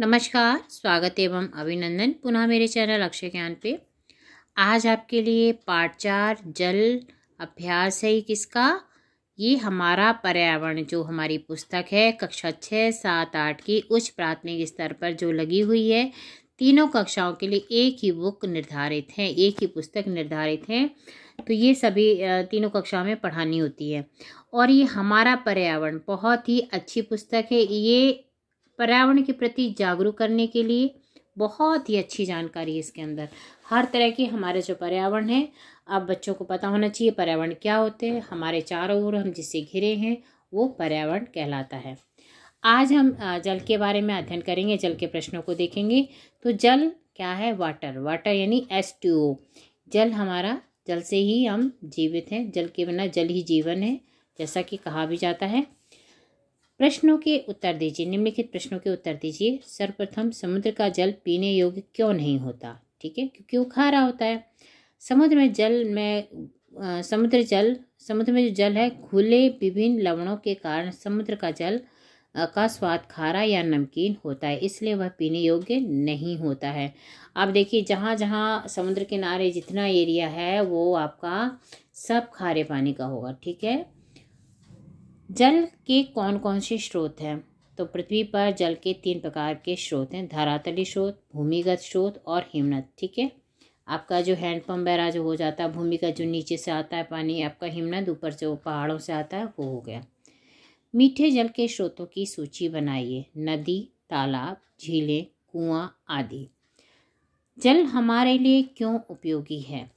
नमस्कार स्वागत एवं अभिनंदन पुनः मेरे चैनल अक्षय ज्ञान पे आज आपके लिए पाठ चार जल अभ्यास है किसका ये हमारा पर्यावरण जो हमारी पुस्तक है कक्षा छः सात आठ की उच्च प्राथमिक स्तर पर जो लगी हुई है तीनों कक्षाओं के लिए एक ही बुक निर्धारित है एक ही पुस्तक निर्धारित है तो ये सभी तीनों कक्षाओं में पढ़ानी होती है और ये हमारा पर्यावरण बहुत ही अच्छी पुस्तक है ये पर्यावरण के प्रति जागरूक करने के लिए बहुत ही अच्छी जानकारी है इसके अंदर हर तरह की हमारे जो पर्यावरण है अब बच्चों को पता होना चाहिए पर्यावरण क्या होते हैं हमारे चारों ओर हम जिससे घिरे हैं वो पर्यावरण कहलाता है आज हम जल के बारे में अध्ययन करेंगे जल के प्रश्नों को देखेंगे तो जल क्या है वाटर वाटर यानी एस टू ओ जल हमारा जल से ही हम जीवित हैं जल के बिना जल ही जीवन है जैसा कि कहा भी जाता है प्रश्नों के उत्तर दीजिए निम्नलिखित प्रश्नों के उत्तर दीजिए सर्वप्रथम समुद्र का जल पीने योग्य क्यों नहीं होता ठीक है क्योंकि वो खारा होता है समुद्र में जल में आ, समुद्र जल समुद्र में जो जल है खुले विभिन्न लवणों के कारण समुद्र का जल का स्वाद खारा या नमकीन होता है इसलिए वह पीने योग्य नहीं होता है आप देखिए जहाँ जहाँ समुद्र किनारे जितना एरिया है वो आपका सब खारे पानी का होगा ठीक है जल के कौन कौन से स्रोत हैं तो पृथ्वी पर जल के तीन प्रकार के स्रोत हैं धरातली स्रोत भूमिगत स्रोत और हिमनद ठीक है आपका जो हैंडपम्प वगैरह जो हो जाता है भूमिगत जो नीचे से आता है पानी आपका हिमनद ऊपर जो पहाड़ों से आता है वो हो गया मीठे जल के स्रोतों की सूची बनाइए नदी तालाब झीलें कुआं आदि जल हमारे लिए क्यों उपयोगी है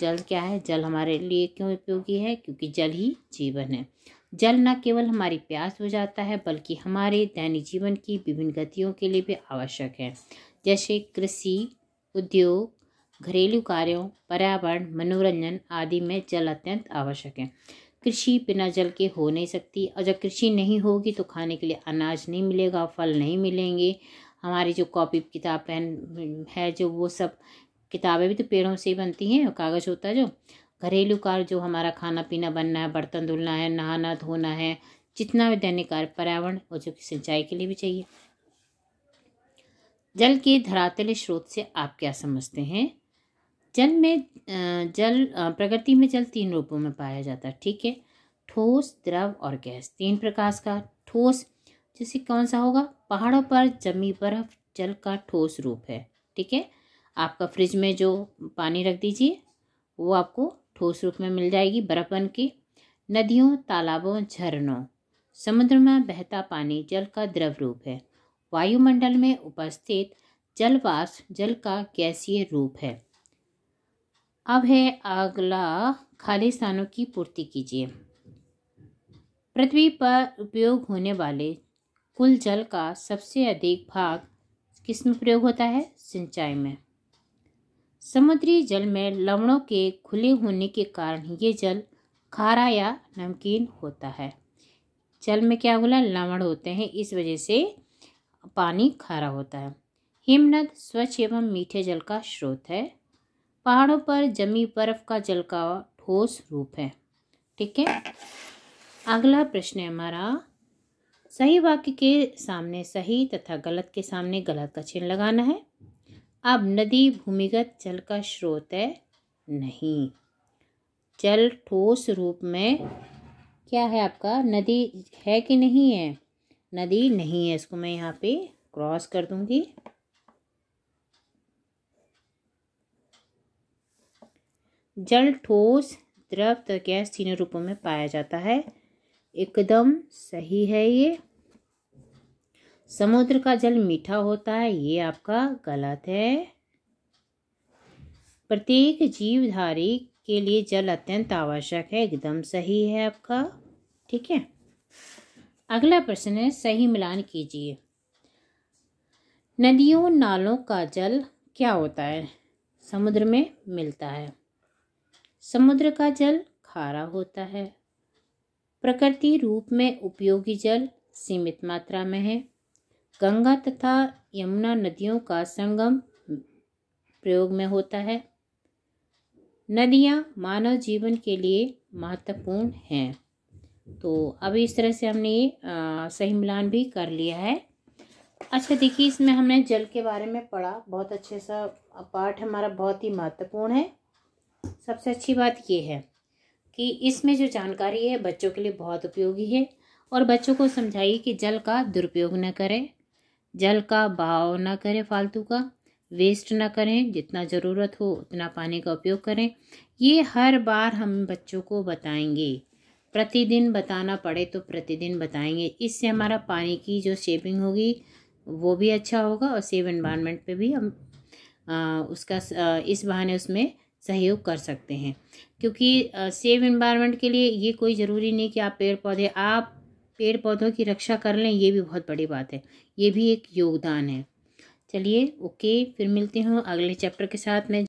जल क्या है जल हमारे लिए क्यों उपयोगी है क्योंकि जल ही जीवन है जल न केवल हमारी प्यास हो जाता है बल्कि हमारे दैनिक जीवन की विभिन्न गतियों के लिए भी आवश्यक है जैसे कृषि उद्योग घरेलू कार्यों पर्यावरण मनोरंजन आदि में जल अत्यंत आवश्यक है कृषि बिना जल के हो नहीं सकती और जब कृषि नहीं होगी तो खाने के लिए अनाज नहीं मिलेगा फल नहीं मिलेंगे हमारी जो कॉपी किताब पेन है जो वो सब किताबें भी तो पेड़ों से ही बनती हैं कागज़ होता है जो घरेलू कार्य जो हमारा खाना पीना बनना है बर्तन धुलना है नहाना धोना है जितना भी दैनिक कार्य पर्यावरण और जो कि सिंचाई के लिए भी चाहिए जल के धरातल स्रोत से आप क्या समझते हैं जल में जल प्रकृति में जल तीन रूपों में पाया जाता है ठीक है ठोस द्रव और गैस तीन प्रकार का ठोस जैसे कौन सा होगा पहाड़ों पर जमी बर्फ जल का ठोस रूप है ठीक है आपका फ्रिज में जो पानी रख दीजिए वो आपको ठोस रूप में मिल जाएगी बर्फ बन नदियों तालाबों झरनों समुद्र में बहता पानी जल का द्रव रूप है वायुमंडल में उपस्थित जलवाष्प जल का गैसीय रूप है अब है अगला खाली स्थानों की पूर्ति कीजिए पृथ्वी पर उपयोग होने वाले कुल जल का सबसे अधिक भाग किस में प्रयोग होता है सिंचाई में समुद्री जल में लवणों के खुले होने के कारण ये जल खारा या नमकीन होता है जल में क्या बोला लवण होते हैं इस वजह से पानी खारा होता है हिमनद स्वच्छ एवं मीठे जल का स्रोत है पहाड़ों पर जमी बर्फ का जल का ठोस रूप है ठीक है अगला प्रश्न है हमारा सही वाक्य के सामने सही तथा गलत के सामने गलत का चिन्ह लगाना है अब नदी भूमिगत जल का स्रोत है नहीं जल ठोस रूप में क्या है आपका नदी है कि नहीं है नदी नहीं है इसको मैं यहाँ पे क्रॉस कर दूंगी जल ठोस द्रव तथा गैस तीनों रूपों में पाया जाता है एकदम सही है ये समुद्र का जल मीठा होता है ये आपका गलत है प्रत्येक जीवधारी के लिए जल अत्यंत आवश्यक है एकदम सही है आपका ठीक है अगला प्रश्न है सही मिलान कीजिए नदियों नालों का जल क्या होता है समुद्र में मिलता है समुद्र का जल खारा होता है प्रकृति रूप में उपयोगी जल सीमित मात्रा में है गंगा तथा यमुना नदियों का संगम प्रयोग में होता है नदियाँ मानव जीवन के लिए महत्वपूर्ण हैं तो अब इस तरह से हमने ये सही मिलान भी कर लिया है अच्छा देखिए इसमें हमने जल के बारे में पढ़ा बहुत अच्छे सा पाठ हमारा बहुत ही महत्वपूर्ण है सबसे अच्छी बात ये है कि इसमें जो जानकारी है बच्चों के लिए बहुत उपयोगी है और बच्चों को समझाइए कि जल का दुरुपयोग न करें जल का बहाव ना करें फालतू का वेस्ट ना करें जितना ज़रूरत हो उतना पानी का उपयोग करें ये हर बार हम बच्चों को बताएंगे प्रतिदिन बताना पड़े तो प्रतिदिन बताएंगे इससे हमारा पानी की जो सेविंग होगी वो भी अच्छा होगा और सेव इन्वायरमेंट पे भी हम आ, उसका आ, इस बहाने उसमें सहयोग कर सकते हैं क्योंकि आ, सेव इन्वायरमेंट के लिए ये कोई ज़रूरी नहीं कि आप पेड़ पौधे आप पेड़ पौधों की रक्षा कर लें ये भी बहुत बड़ी बात है ये भी एक योगदान है चलिए ओके फिर मिलती हूँ अगले चैप्टर के साथ में